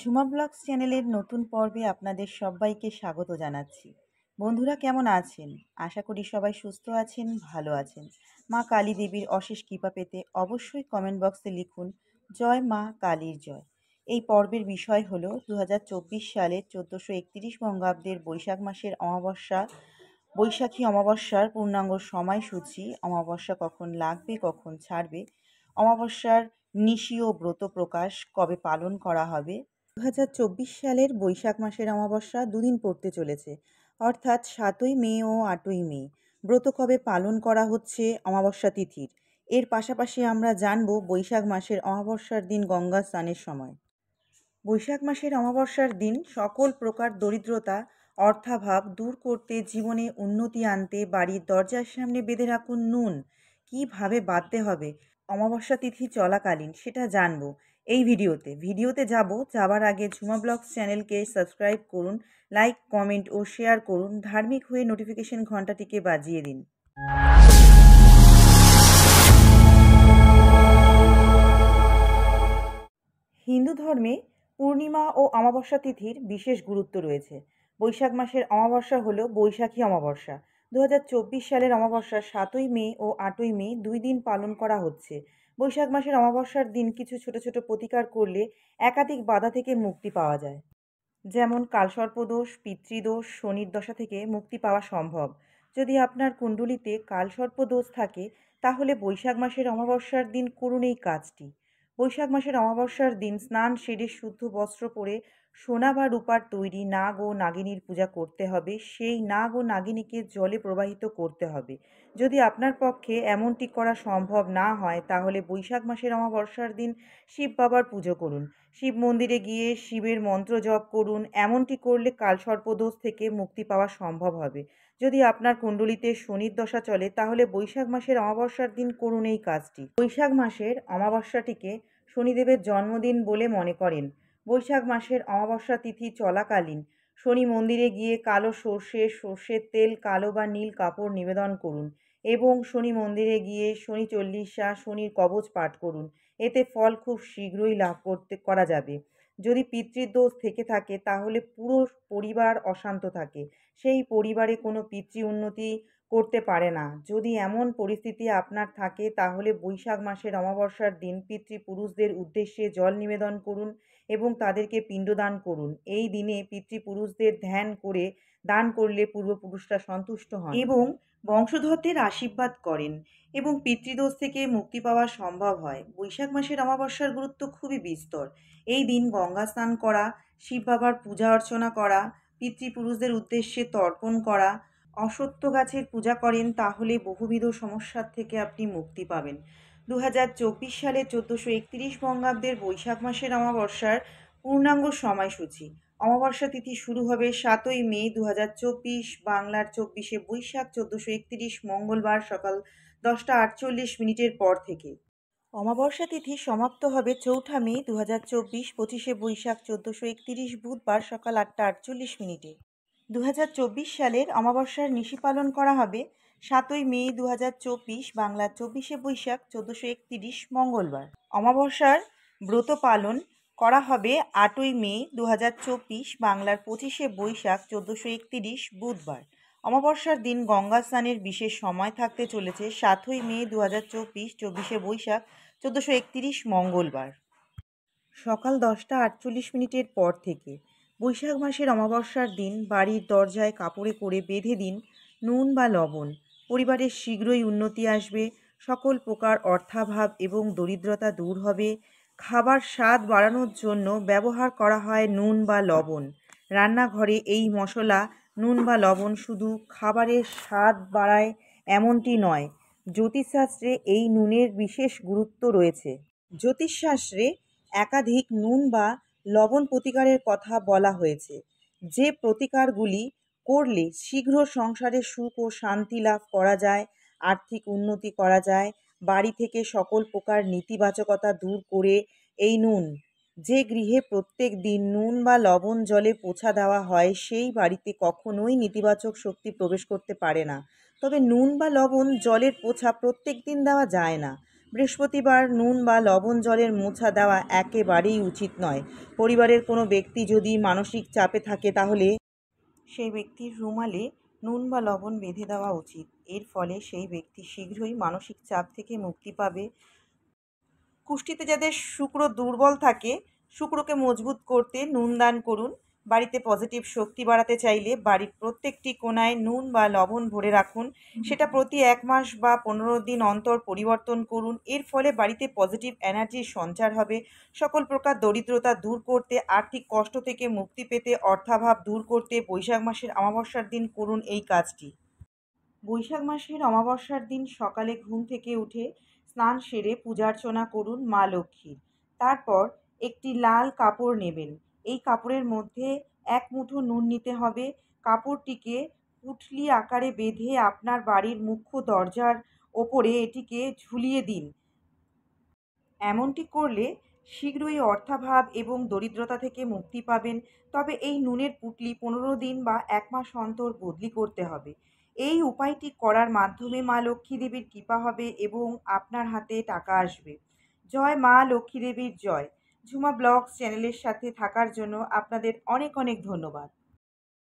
Jhuma blogs চ্যানেলের নতুন পর্বে আপনাদের সবাইকে স্বাগত জানাচ্ছি বন্ধুরা কেমন আছেন আশা করি সবাই সুস্থ আছেন ভালো আছেন মা কালী দেবীর অশেষ কৃপা পেতে অবশ্যই কমেন্ট বক্সে লিখুন জয় মা কালীর জয় এই পর্বের বিষয় হলো দু সালের চোদ্দোশো একত্রিশ বঙ্গাব্দের বৈশাখ মাসের অমাবস্যা বৈশাখী অমাবস্যার পূর্ণাঙ্গ সময়সূচি অমাবস্যা কখন লাগবে কখন ছাড়বে অমাবস্যার নিশীয় ব্রত প্রকাশ কবে পালন করা হবে দু সালের বৈশাখ মাসের অমাবস্যা দুদিন পড়তে চলেছে অর্থাৎ সাতই মে ও আটই মে ব্রত কবে পালন করা হচ্ছে অমাবস্যা তিথির এর পাশাপাশি আমরা জানব বৈশাখ মাসের অমাবস্যার দিন গঙ্গা স্নানের সময় বৈশাখ মাসের অমাবস্যার দিন সকল প্রকার দরিদ্রতা অর্থাভাব দূর করতে জীবনে উন্নতি আনতে বাড়ির দরজার সামনে বেঁধে রাখুন নুন কীভাবে বাঁধতে হবে অমাবস্যা তিথি চলাকালীন সেটা জানবো এই ভিডিওতে ভিডিওতে যাব যাবার আগে ঝুমা ব্লগস চ্যানেলকে সাবস্ক্রাইব করুন লাইক কমেন্ট ও শেয়ার করুন ধার্মিক হয়ে নোটিফিকেশন ঘন্টাটিকে বাজিয়ে দিন হিন্দু ধর্মে পূর্ণিমা ও অমাবস্যা তিথির বিশেষ গুরুত্ব রয়েছে বৈশাখ মাসের অমাবস্যা হল বৈশাখী অমাবস্যা দু সালের অমাবস্যা সাতই মে ও আটই মে দুই দিন পালন করা হচ্ছে বৈশাখ মাসের অমাবস্যার দিন কিছু ছোট ছোট প্রতিকার করলে একাধিক বাধা থেকে মুক্তি পাওয়া যায় যেমন কালসর্পদোষ পিতৃদোষ শনির দশা থেকে মুক্তি পাওয়া সম্ভব যদি আপনার কুণ্ডলিতে কালসর্পদোষ থাকে তাহলে বৈশাখ মাসের অমাবস্যার দিন করুন এই কাজটি বৈশাখ মাসের অমাবস্যার দিন স্নান সেরে শুদ্ধ বস্ত্র পরে সোনা বা রূপার তৈরি নাগ ও নাগিনীর পূজা করতে হবে সেই নাগ ও নাগিনীকে জলে প্রবাহিত করতে হবে যদি আপনার পক্ষে এমনটি করা সম্ভব না হয় তাহলে বৈশাখ মাসের অমাবস্যার দিন শিব বাবার পুজো করুন শিব মন্দিরে গিয়ে শিবের মন্ত্র জপ করুন এমনটি করলে কালসর্পদোষ থেকে মুক্তি পাওয়া সম্ভব হবে যদি আপনার কুণ্ডলিতে শনির দশা চলে তাহলে বৈশাখ মাসের অমাবস্যার দিন করুন এই কাজটি বৈশাখ মাসের অমাবস্যাটিকে শনিদেবের জন্মদিন বলে মনে করেন বৈশাখ মাসের অমাবস্যা তিথি চলাকালীন শনি মন্দিরে গিয়ে কালো সর্ষে সর্ষের তেল কালো বা নীল কাপড় নিবেদন করুন এবং শনি মন্দিরে গিয়ে শনি চল্লিশা শনির কবচ পাঠ করুন এতে ফল খুব শীঘ্রই লাভ করতে করা যাবে যদি পিতৃদোষ থেকে থাকে তাহলে পুরো পরিবার অশান্ত থাকে সেই পরিবারে কোনো পিতৃ উন্নতি করতে পারে না যদি এমন পরিস্থিতি আপনার থাকে তাহলে বৈশাখ মাসের অমাবস্যার দিন পিতৃপুরুষদের উদ্দেশ্যে জল নিবেদন করুন এবং তাদেরকে পিণ্ডদান করুন এই দিনে পিতৃপুরুষদের ধ্যান করে দান করলে পূর্বপুরুষরা সন্তুষ্ট হন এবং বংশধরদের আশীর্বাদ করেন এবং পিতৃদোষ থেকে মুক্তি পাওয়া সম্ভব হয় বৈশাখ মাসের অমাবস্যার গুরুত্ব খুবই বিস্তর এই দিন গঙ্গা স্নান করা শিব বাবার পূজা অর্চনা করা পিতৃপুরুষদের উদ্দেশ্যে তর্পণ করা অসত্য গাছের পূজা করেন তাহলে বহুবিধ সমস্যার থেকে আপনি মুক্তি পাবেন দু সালে চোদ্দোশো একত্রিশ বঙ্গাব্দের বৈশাখ মাসের অমাবস্যার পূর্ণাঙ্গ সময়সূচি অমাবস্যা তিথি শুরু হবে সাতই মে দু বাংলার চব্বিশে বৈশাখ চোদ্দোশো একত্রিশ মঙ্গলবার সকাল দশটা আটচল্লিশ মিনিটের পর থেকে অমাবস্যা তিথি সমাপ্ত হবে চৌঠা মে দু হাজার চব্বিশ পঁচিশে বৈশাখ চোদ্দোশো একত্রিশ বুধবার সকাল আটটা আটচল্লিশ মিনিটে দু সালের অমাবস্যার নিশি পালন করা হবে সাতই মে দু হাজার চব্বিশ বাংলা চব্বিশে বৈশাখ চোদ্দোশো একত্রিশ মঙ্গলবার অমাবস্যার ব্রত পালন করা হবে আটই মে দু হাজার চব্বিশ বাংলার পঁচিশে বৈশাখ চোদ্দোশো একত্রিশ বুধবার অমাবস্যার দিন গঙ্গা স্নানের বিশেষ সময় থাকতে চলেছে সাতই মে দু হাজার চব্বিশ চব্বিশে বৈশাখ চোদ্দোশো একত্রিশ মঙ্গলবার সকাল দশটা আটচল্লিশ মিনিটের পর থেকে বৈশাখ মাসের অমাবস্যার দিন বাড়ির দরজায় কাপড়ে করে বেঁধে দিন নুন বা লবণ পরিবারের শীঘ্রই উন্নতি আসবে সকল প্রকার অর্থাভাব এবং দরিদ্রতা দূর হবে খাবার স্বাদ বাড়ানোর জন্য ব্যবহার করা হয় নুন বা লবণ রান্নাঘরে এই মশলা নুন বা লবণ শুধু খাবারের স্বাদ বাড়ায় এমনটি নয় জ্যোতিষশাস্ত্রে এই নুনের বিশেষ গুরুত্ব রয়েছে জ্যোতিষশাস্ত্রে একাধিক নুন বা লবণ প্রতিকারের কথা বলা হয়েছে যে প্রতিকারগুলি করলে শীঘ্র সংসারে সুখ ও শান্তি লাভ করা যায় আর্থিক উন্নতি করা যায় বাড়ি থেকে সকল প্রকার নেতিবাচকতা দূর করে এই নুন যে গৃহে প্রত্যেক দিন নুন বা লবণ জলে পোছা দেওয়া হয় সেই বাড়িতে কখনোই নেতিবাচক শক্তি প্রবেশ করতে পারে না তবে নুন বা লবণ জলের পোছা প্রত্যেক দিন দেওয়া যায় না বৃহস্পতিবার নুন বা লবণ জলের মোছা দেওয়া একেবারেই উচিত নয় পরিবারের কোনো ব্যক্তি যদি মানসিক চাপে থাকে তাহলে সেই ব্যক্তির রুমালে নুন বা লবণ বেঁধে দেওয়া উচিত এর ফলে সেই ব্যক্তি শীঘ্রই মানসিক চাপ থেকে মুক্তি পাবে কুষ্টিতে যাদের শুক্র দুর্বল থাকে শুক্রকে মজবুত করতে নুন দান করুন বাড়িতে পজিটিভ শক্তি বাড়াতে চাইলে বাড়ির প্রত্যেকটি কোনায় নুন বা লবণ ভরে রাখুন সেটা প্রতি এক মাস বা পনেরো দিন অন্তর পরিবর্তন করুন এর ফলে বাড়িতে পজিটিভ এনার্জির সঞ্চার হবে সকল প্রকার দরিদ্রতা দূর করতে আর্থিক কষ্ট থেকে মুক্তি পেতে অর্থাভাব দূর করতে বৈশাখ মাসের অমাবস্যার দিন করুন এই কাজটি বৈশাখ মাসের অমাবস্যার দিন সকালে ঘুম থেকে উঠে স্নান সেরে পূজার্চনা করুন মা লক্ষ্মীর তারপর একটি লাল কাপড় নেবেন এই কাপড়ের মধ্যে এক মুঠো নুন নিতে হবে কাপড়টিকে পুঁটলি আকারে বেঁধে আপনার বাড়ির মুখ্য দরজার ওপরে এটিকে ঝুলিয়ে দিন এমনটি করলে শীঘ্রই অর্থাভাব এবং দরিদ্রতা থেকে মুক্তি পাবেন তবে এই নুনের পুটলি পনেরো দিন বা এক মাস অন্তর বদলি করতে হবে এই উপায়টি করার মাধ্যমে মা লক্ষ্মী দেবীর কৃপা হবে এবং আপনার হাতে টাকা আসবে জয় মা লক্ষ্মী দেবীর জয় ঝুমা ব্লগস চ্যানেলের সাথে থাকার জন্য আপনাদের অনেক অনেক ধন্যবাদ